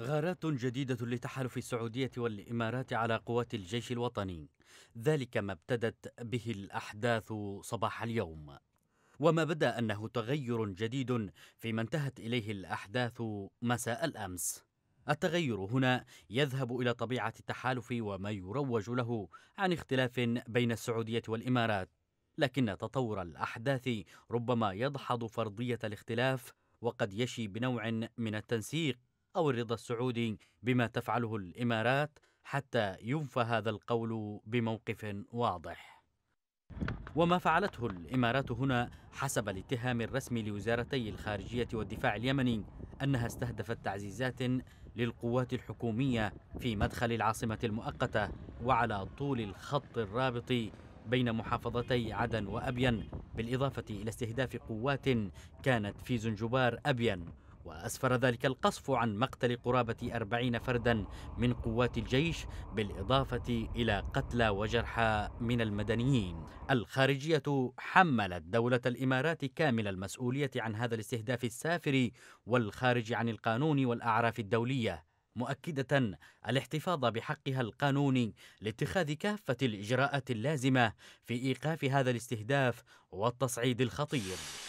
غارات جديدة لتحالف السعودية والإمارات على قوات الجيش الوطني ذلك ما ابتدت به الأحداث صباح اليوم وما بدا أنه تغير جديد فيما انتهت إليه الأحداث مساء الأمس التغير هنا يذهب إلى طبيعة التحالف وما يروج له عن اختلاف بين السعودية والإمارات لكن تطور الأحداث ربما يدحض فرضية الاختلاف وقد يشي بنوع من التنسيق أو الرضا السعودي بما تفعله الإمارات حتى ينفى هذا القول بموقف واضح وما فعلته الإمارات هنا حسب الاتهام الرسمي لوزارتي الخارجية والدفاع اليمني أنها استهدفت تعزيزات للقوات الحكومية في مدخل العاصمة المؤقتة وعلى طول الخط الرابط بين محافظتي عدن وأبين بالإضافة إلى استهداف قوات كانت في زنجبار أبين وأسفر ذلك القصف عن مقتل قرابة أربعين فردا من قوات الجيش بالإضافة إلى قتلى وجرحى من المدنيين الخارجية حملت دولة الإمارات كامل المسؤولية عن هذا الاستهداف السافر والخارج عن القانون والأعراف الدولية مؤكدة الاحتفاظ بحقها القانوني لاتخاذ كافة الإجراءات اللازمة في إيقاف هذا الاستهداف والتصعيد الخطير